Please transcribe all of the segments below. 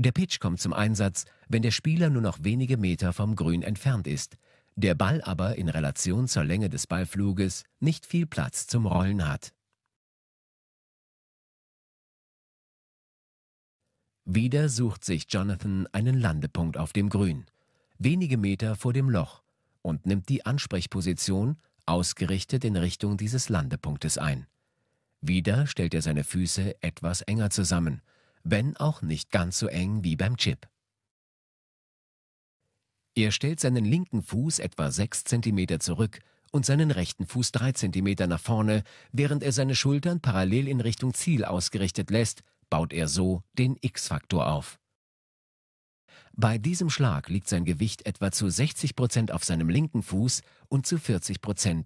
Der Pitch kommt zum Einsatz, wenn der Spieler nur noch wenige Meter vom Grün entfernt ist, der Ball aber in Relation zur Länge des Ballfluges nicht viel Platz zum Rollen hat. Wieder sucht sich Jonathan einen Landepunkt auf dem Grün, wenige Meter vor dem Loch, und nimmt die Ansprechposition ausgerichtet in Richtung dieses Landepunktes ein. Wieder stellt er seine Füße etwas enger zusammen wenn auch nicht ganz so eng wie beim Chip. Er stellt seinen linken Fuß etwa 6 cm zurück und seinen rechten Fuß 3 cm nach vorne, während er seine Schultern parallel in Richtung Ziel ausgerichtet lässt, baut er so den X-Faktor auf. Bei diesem Schlag liegt sein Gewicht etwa zu 60 auf seinem linken Fuß und zu 40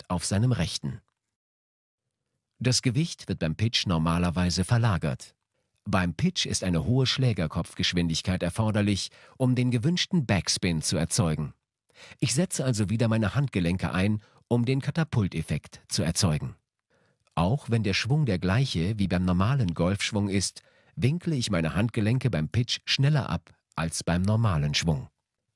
auf seinem rechten. Das Gewicht wird beim Pitch normalerweise verlagert. Beim Pitch ist eine hohe Schlägerkopfgeschwindigkeit erforderlich, um den gewünschten Backspin zu erzeugen. Ich setze also wieder meine Handgelenke ein, um den Katapulteffekt zu erzeugen. Auch wenn der Schwung der gleiche wie beim normalen Golfschwung ist, winkle ich meine Handgelenke beim Pitch schneller ab als beim normalen Schwung.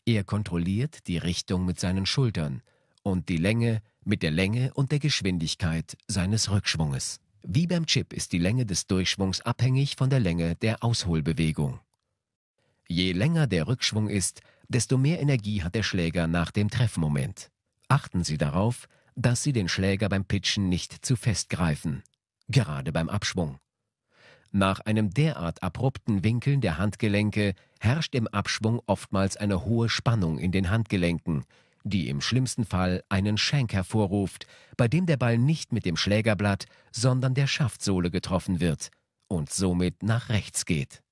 Er kontrolliert die Richtung mit seinen Schultern und die Länge mit der Länge und der Geschwindigkeit seines Rückschwunges. Wie beim Chip ist die Länge des Durchschwungs abhängig von der Länge der Ausholbewegung. Je länger der Rückschwung ist, desto mehr Energie hat der Schläger nach dem Treffmoment. Achten Sie darauf, dass Sie den Schläger beim Pitchen nicht zu fest greifen, gerade beim Abschwung. Nach einem derart abrupten Winkeln der Handgelenke herrscht im Abschwung oftmals eine hohe Spannung in den Handgelenken, die im schlimmsten Fall einen Schenk hervorruft, bei dem der Ball nicht mit dem Schlägerblatt, sondern der Schaftsohle getroffen wird und somit nach rechts geht